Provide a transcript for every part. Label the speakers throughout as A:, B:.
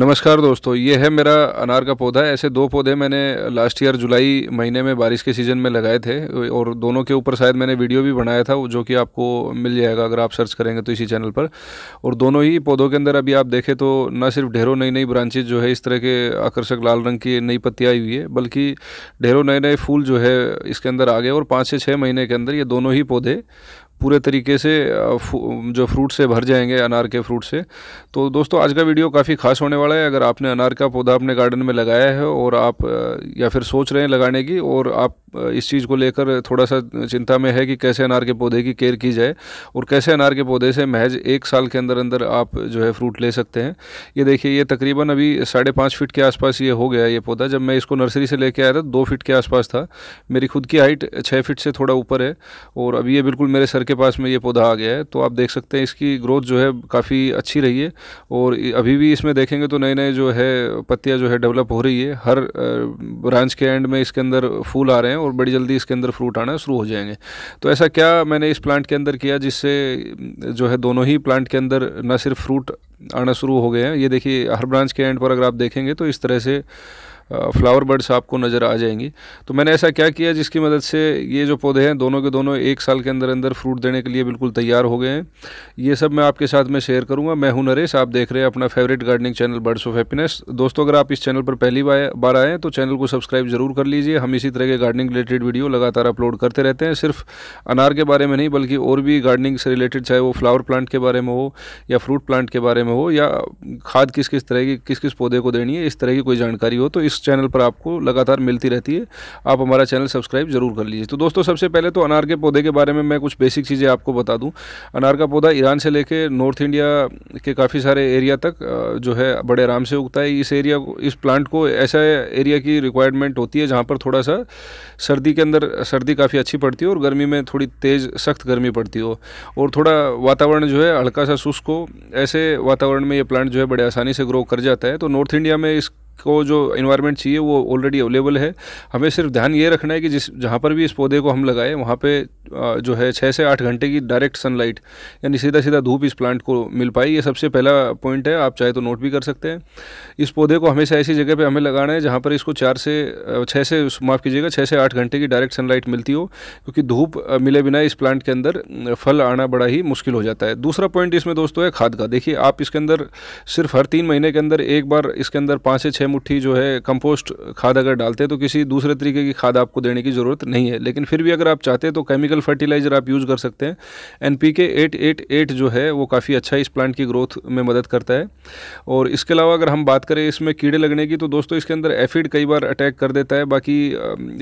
A: नमस्कार दोस्तों ये है मेरा अनार का पौधा ऐसे दो पौधे मैंने लास्ट ईयर जुलाई महीने में बारिश के सीज़न में लगाए थे और दोनों के ऊपर शायद मैंने वीडियो भी बनाया था जो कि आपको मिल जाएगा अगर आप सर्च करेंगे तो इसी चैनल पर और दोनों ही पौधों के अंदर अभी आप देखें तो न सिर्फ ढेरों नई नई ब्रांचेज जो है इस तरह के आकर्षक लाल रंग की नई पत्तियाँ आई हुई है बल्कि ढेरों नए नए फूल जो है इसके अंदर आ गए और पाँच से छः महीने के अंदर ये दोनों ही पौधे पूरे तरीके से जो फ्रूट से भर जाएंगे अनार के फ्रूट से तो दोस्तों आज का वीडियो काफ़ी खास होने वाला है अगर आपने अनार का पौधा अपने गार्डन में लगाया है और आप या फिर सोच रहे हैं लगाने की और आप इस चीज़ को लेकर थोड़ा सा चिंता में है कि कैसे अनार के पौधे की केयर की जाए और कैसे अनार के पौधे से महज एक साल के अंदर अंदर आप जो है फ्रूट ले सकते हैं ये देखिए ये तकरीबन अभी साढ़े पाँच फीट के आसपास ये हो गया ये पौधा जब मैं इसको नर्सरी से लेके आया था दो फीट के आसपास था मेरी खुद की हाइट छः फिट से थोड़ा ऊपर है और अभी ये बिल्कुल मेरे सर के पास में ये पौधा आ गया है तो आप देख सकते हैं इसकी ग्रोथ जो है काफ़ी अच्छी रही है और अभी भी इसमें देखेंगे तो नए नए जो है पत्तियाँ जो है डेवलप हो रही है हर ब्रांच के एंड में इसके अंदर फूल आ रहे हैं और बड़ी जल्दी इसके अंदर फ्रूट आना शुरू हो जाएंगे तो ऐसा क्या मैंने इस प्लांट के अंदर किया जिससे जो है दोनों ही प्लांट के अंदर न सिर्फ फ्रूट आना शुरू हो गए हैं ये देखिए हर ब्रांच के एंड पर अगर आप देखेंगे तो इस तरह से फ्लावर बर्ड्स आपको नज़र आ जाएंगी तो मैंने ऐसा क्या किया जिसकी मदद से ये जो पौधे हैं दोनों के दोनों एक साल के अंदर अंदर फ्रूट देने के लिए बिल्कुल तैयार हो गए हैं ये सब मैं आपके साथ में शेयर करूँगा मैं हूँ नरेश आप देख रहे हैं अपना favourite gardening channel Birds of Happiness दोस्तों अगर आप इस चैनल पर पहली बार आए तो चैनल को सब्सक्राइब ज़रूर कर लीजिए हम इसी तरह के गार्डनिंग रिलेटेड वीडियो लगातार अपलोड करते रहते हैं सिर्फ अनार के बारे में नहीं बल्कि और भी गार्डनिंग से रिलेटेड चाहे वो फ्लावर प्लांट के बारे में हो या फ्रूट प्लांट के बारे में हो या खाद किस किस तरह की किस किस पौधे को देनी है इस तरह की कोई जानकारी हो तो इस चैनल पर आपको लगातार मिलती रहती है आप हमारा चैनल सब्सक्राइब जरूर कर लीजिए तो दोस्तों सबसे पहले तो अनार के पौधे के बारे में मैं कुछ बेसिक चीज़ें आपको बता दूँ अनार का पौधा ईरान से लेकर नॉर्थ इंडिया के काफ़ी सारे एरिया तक जो है बड़े आराम से उगता है इस एरिया को इस प्लांट को ऐसा एरिया की रिक्वायरमेंट होती है जहाँ पर थोड़ा सा सर्दी के अंदर सर्दी काफ़ी अच्छी पड़ती है और गर्मी में थोड़ी तेज़ सख्त गर्मी पड़ती हो और थोड़ा वातावरण जो है हल्का सा शुष्क हो ऐसे वातावरण में ये प्लांट जो है बड़े आसानी से ग्रो कर जाता है तो नॉर्थ इंडिया में इस को जो इन्वायरमेंट चाहिए वो ऑलरेडी अवेलेबल है हमें सिर्फ ध्यान ये रखना है कि जिस जहाँ पर भी इस पौधे को हम लगाएं वहाँ पे जो है छः से आठ घंटे की डायरेक्ट सनलाइट यानी सीधा सीधा धूप इस प्लांट को मिल पाए ये सबसे पहला पॉइंट है आप चाहे तो नोट भी कर सकते हैं इस पौधे को हमेशा ऐसी जगह पर हमें लगाना है जहाँ पर इसको चार से छः से माफ़ कीजिएगा छः से आठ घंटे की डायरेक्ट सनलाइट मिलती हो क्योंकि धूप मिले बिना इस प्लांट के अंदर फल आना बड़ा ही मुश्किल हो जाता है दूसरा पॉइंट इसमें दोस्तों है खाद का देखिए आप इसके अंदर सिर्फ हर तीन महीने के अंदर एक बार इसके अंदर पाँच से छः मुट्ठी जो है कंपोस्ट खाद अगर डालते हैं तो किसी दूसरे तरीके की खाद आपको देने की ज़रूरत नहीं है लेकिन फिर भी अगर आप चाहते हैं तो केमिकल फर्टिलाइज़र आप यूज़ कर सकते हैं N P K eight eight eight जो है वो काफ़ी अच्छा इस प्लांट की ग्रोथ में मदद करता है और इसके अलावा अगर हम बात करें इसमें कीड़े लगने की तो दोस्तों इसके अंदर एफिड कई बार अटैक कर देता है बाकी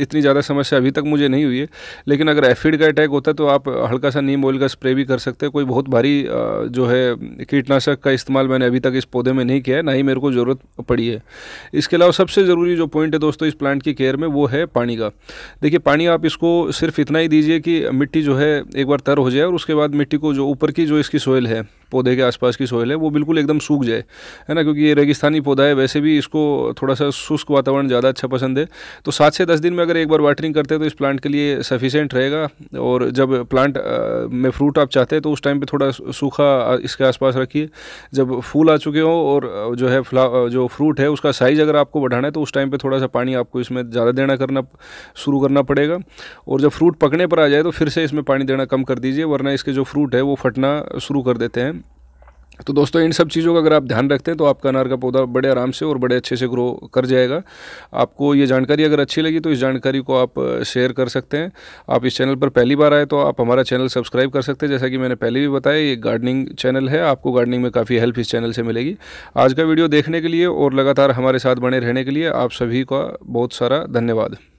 A: इतनी ज़्यादा समस्या अभी तक मुझे नहीं हुई है लेकिन अगर एफिड का अटैक होता है तो आप हल्का सा नीम ऑयल का स्प्रे भी कर सकते हैं कोई बहुत भारी जो है कीटनाशक का इस्तेमाल मैंने अभी तक इस पौधे में नहीं किया है ना ही मेरे को ज़रूरत पड़ी है इसके अलावा सबसे ज़रूरी जो पॉइंट है दोस्तों इस प्लांट की केयर में वो है पानी का देखिए पानी आप इसको सिर्फ इतना ही दीजिए कि मिट्टी जो है एक बार तर हो जाए और उसके बाद मिट्टी को जो ऊपर की जो इसकी सोयल है पौधे के आसपास की सोयल है वो बिल्कुल एकदम सूख जाए है ना क्योंकि ये रेगिस्तानी पौधा है वैसे भी इसको थोड़ा सा शुष्क वातावरण ज़्यादा अच्छा पसंद है तो सात से दस दिन में अगर एक बार वाटरिंग करते हैं तो इस प्लांट के लिए सफिशेंट रहेगा और जब प्लांट में फ्रूट आप चाहते हैं तो उस टाइम पर थोड़ा सूखा इसके आसपास रखिए जब फूल आ चुके हों और जो है फ्ला जो फ्रूट है उसका साइज़ अगर आपको बढ़ाना है तो उस टाइम पर थोड़ा सा पानी आपको इसमें ज़्यादा देना करना शुरू करना पड़ेगा और जब फ्रूट पकने पर आ जाए तो फिर से इसमें पानी देना कम कर दीजिए वरना इसके जो फ्रूट है वो फटना शुरू कर देते हैं तो दोस्तों इन सब चीज़ों का अगर आप ध्यान रखते हैं तो आपका अनार का पौधा बड़े आराम से और बड़े अच्छे से ग्रो कर जाएगा आपको ये जानकारी अगर अच्छी लगी तो इस जानकारी को आप शेयर कर सकते हैं आप इस चैनल पर पहली बार आए तो आप हमारा चैनल सब्सक्राइब कर सकते हैं जैसा कि मैंने पहले भी बताया ये गार्डनिंग चैनल है आपको गार्डनिंग में काफ़ी हेल्प इस चैनल से मिलेगी आज का वीडियो देखने के लिए और लगातार हमारे साथ बने रहने के लिए आप सभी का बहुत सारा धन्यवाद